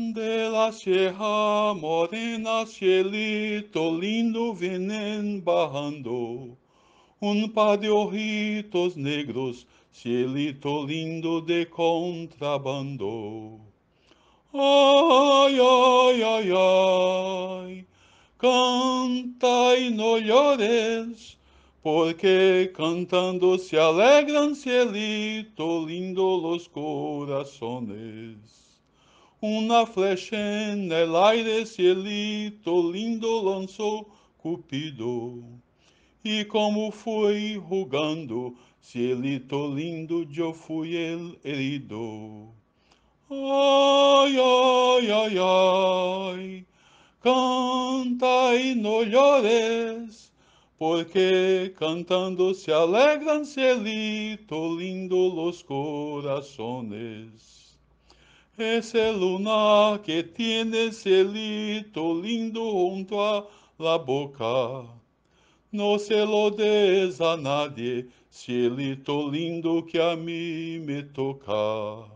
De la sierra morena, cielito lindo, vienen bajando un par de ojitos negros, cielito lindo de contrabando. Ay, ay, ay, ay, canta y no llores, porque cantando se alegran, cielito lindo, los corazones. Una flecha en el aire cielito lindo lanzó Cupido. E como fui rugando, cielito lindo, eu fui el herido. Ai, ai, ai, ai, canta e não llores, porque cantando se alegran cielito lindo los corazones. Ese luna que tiene celito lindo junto a la boca. No se lo des a nadie, tão lindo que a mí me toca.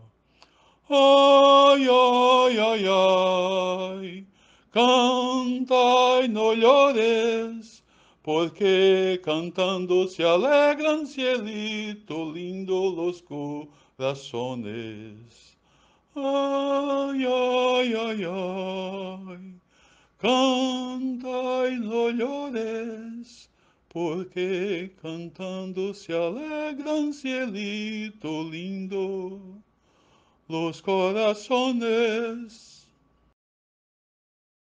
Ay, ay, ay, ay, canta y no llores, porque cantando se alegran, cielito lindo, los corazones. Ay, ay, ay, ay, canta y no llores, porque cantando se alegran cielito lindo los corazones.